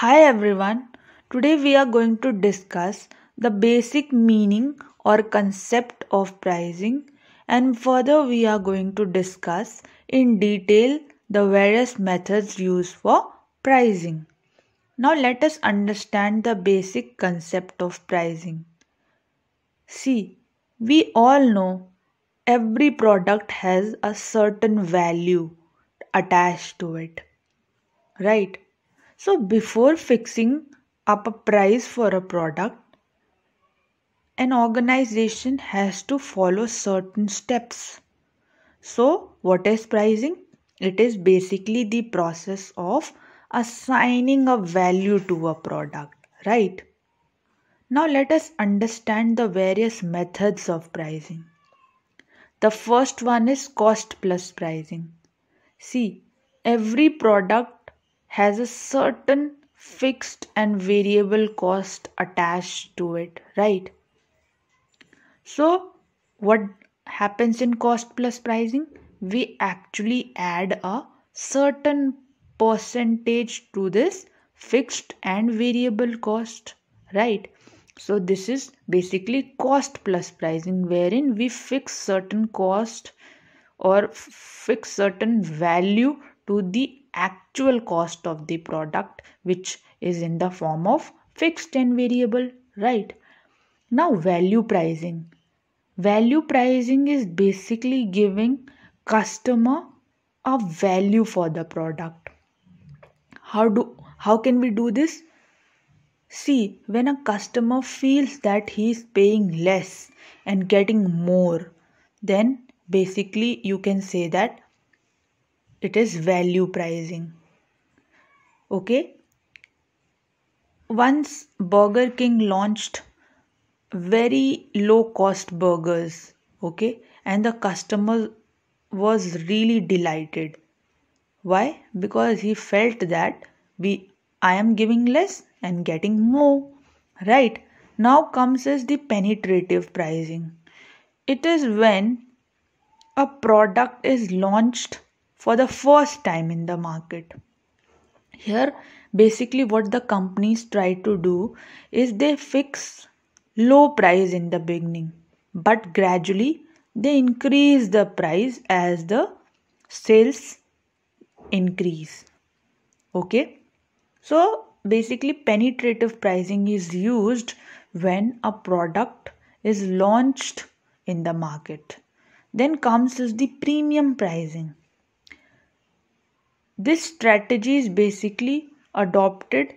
Hi everyone. Today we are going to discuss the basic meaning or concept of pricing and further we are going to discuss in detail the various methods used for pricing. Now let us understand the basic concept of pricing. See, we all know every product has a certain value attached to it. Right? So before fixing up a price for a product, an organization has to follow certain steps. So what is pricing? It is basically the process of assigning a value to a product, right? Now let us understand the various methods of pricing. The first one is cost plus pricing. See, every product has a certain fixed and variable cost attached to it, right? So, what happens in cost plus pricing? We actually add a certain percentage to this fixed and variable cost, right? So, this is basically cost plus pricing, wherein we fix certain cost or fix certain value to the actual cost of the product which is in the form of fixed and variable right now value pricing value pricing is basically giving customer a value for the product how do how can we do this see when a customer feels that he is paying less and getting more then basically you can say that it is value pricing okay once burger king launched very low cost burgers okay and the customer was really delighted why because he felt that we i am giving less and getting more right now comes is the penetrative pricing it is when a product is launched for the first time in the market here basically what the companies try to do is they fix low price in the beginning but gradually they increase the price as the sales increase okay so basically penetrative pricing is used when a product is launched in the market then comes is the premium pricing this strategy is basically adopted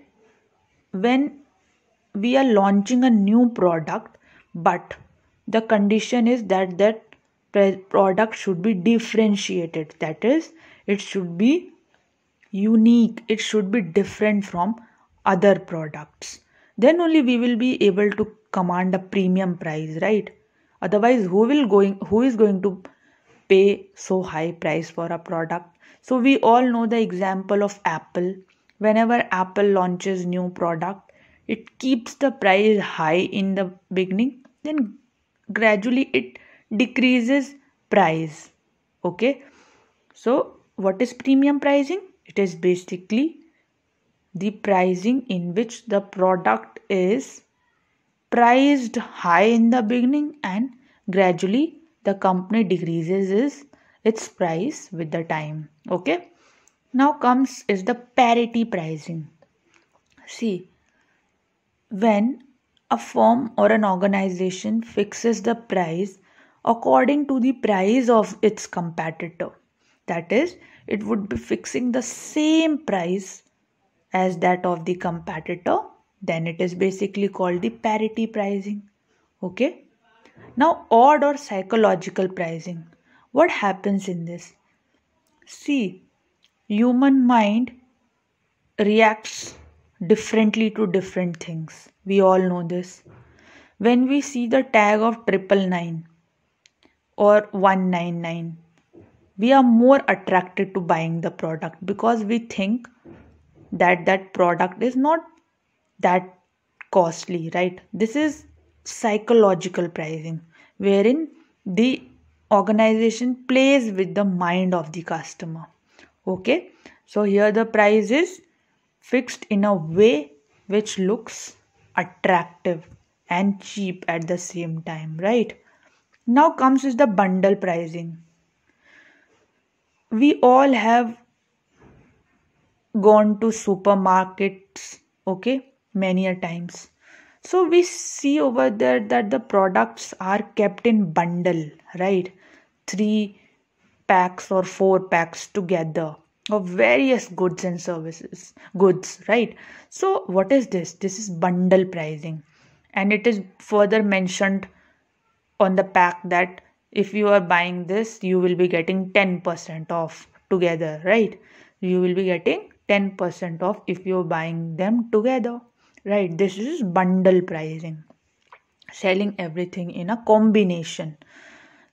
when we are launching a new product, but the condition is that that product should be differentiated that is it should be unique it should be different from other products then only we will be able to command a premium price right otherwise who will going who is going to pay so high price for a product so we all know the example of apple whenever apple launches new product it keeps the price high in the beginning then gradually it decreases price okay so what is premium pricing it is basically the pricing in which the product is priced high in the beginning and gradually the company decreases is its price with the time okay now comes is the parity pricing see when a firm or an organization fixes the price according to the price of its competitor that is it would be fixing the same price as that of the competitor then it is basically called the parity pricing okay now, odd or psychological pricing. What happens in this? See, human mind reacts differently to different things. We all know this. When we see the tag of triple nine or 199, we are more attracted to buying the product because we think that that product is not that costly, right? This is psychological pricing, wherein the organization plays with the mind of the customer. Okay, so here the price is fixed in a way which looks attractive and cheap at the same time, right? Now comes is the bundle pricing. We all have gone to supermarkets, okay, many a times so we see over there that the products are kept in bundle right three packs or four packs together of various goods and services goods right so what is this this is bundle pricing and it is further mentioned on the pack that if you are buying this you will be getting 10% off together right you will be getting 10% off if you're buying them together right this is bundle pricing selling everything in a combination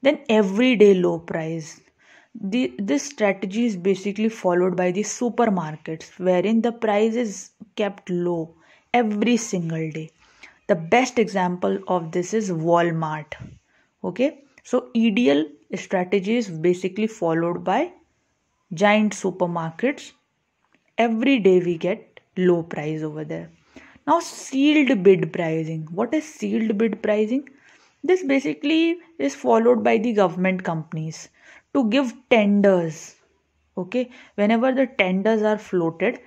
then everyday low price the, this strategy is basically followed by the supermarkets wherein the price is kept low every single day the best example of this is walmart okay so ideal strategy is basically followed by giant supermarkets every day we get low price over there now, sealed bid pricing. What is sealed bid pricing? This basically is followed by the government companies to give tenders. Okay, whenever the tenders are floated,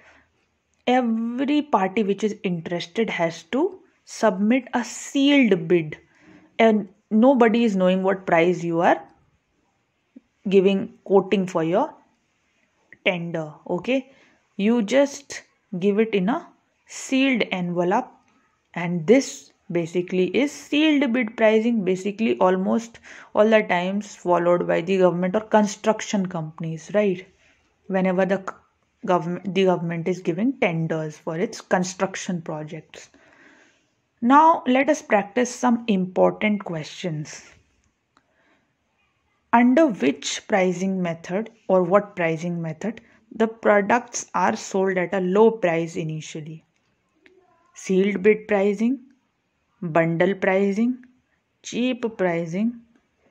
every party which is interested has to submit a sealed bid, and nobody is knowing what price you are giving quoting for your tender. Okay, you just give it in a sealed envelope and this basically is sealed bid pricing basically almost all the times followed by the government or construction companies right whenever the government the government is giving tenders for its construction projects now let us practice some important questions under which pricing method or what pricing method the products are sold at a low price initially sealed bid pricing, bundle pricing, cheap pricing,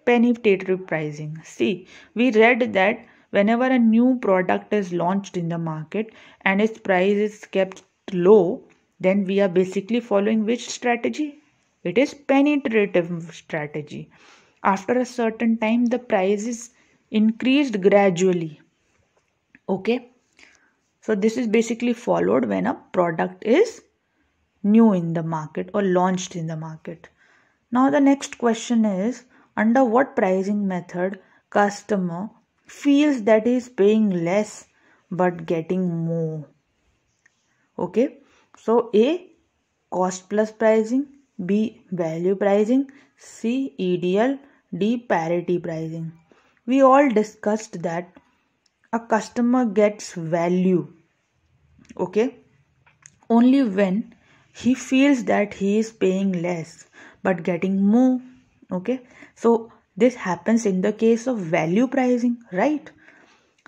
penetrative pricing. See, we read that whenever a new product is launched in the market and its price is kept low, then we are basically following which strategy? It is penetrative strategy. After a certain time, the price is increased gradually. Okay. So this is basically followed when a product is new in the market or launched in the market. Now the next question is under what pricing method customer feels that he is paying less but getting more. Okay, so A cost plus pricing, B value pricing, C EDL, D parity pricing. We all discussed that a customer gets value okay only when he feels that he is paying less but getting more okay so this happens in the case of value pricing right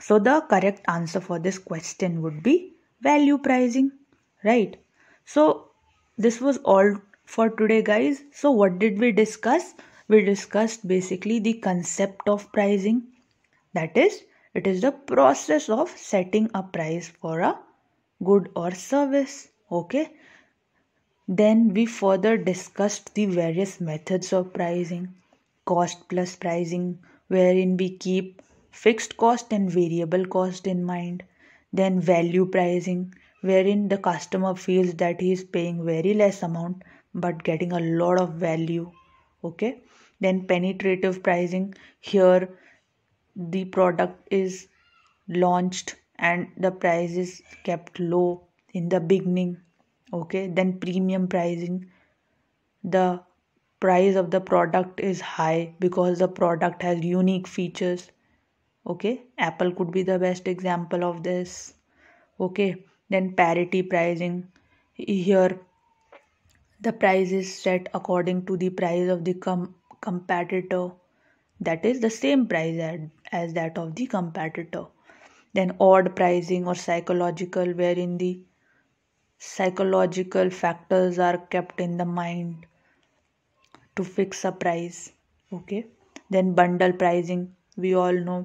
so the correct answer for this question would be value pricing right so this was all for today guys so what did we discuss we discussed basically the concept of pricing that is it is the process of setting a price for a good or service okay then we further discussed the various methods of pricing cost plus pricing, wherein we keep fixed cost and variable cost in mind, then value pricing, wherein the customer feels that he is paying very less amount but getting a lot of value. Okay, then penetrative pricing here the product is launched and the price is kept low in the beginning okay then premium pricing the price of the product is high because the product has unique features okay apple could be the best example of this okay then parity pricing here the price is set according to the price of the com- competitor that is the same price as, as that of the competitor then odd pricing or psychological wherein the psychological factors are kept in the mind to fix a price okay then bundle pricing we all know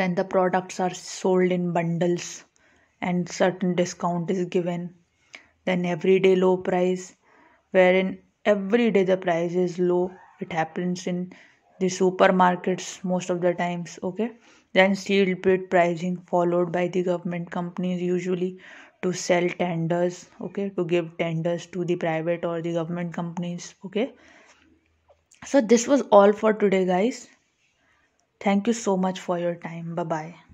when the products are sold in bundles and certain discount is given then everyday low price wherein every day the price is low it happens in the supermarkets most of the times okay then steel bid pricing followed by the government companies usually to sell tenders okay to give tenders to the private or the government companies okay so this was all for today guys thank you so much for your time bye bye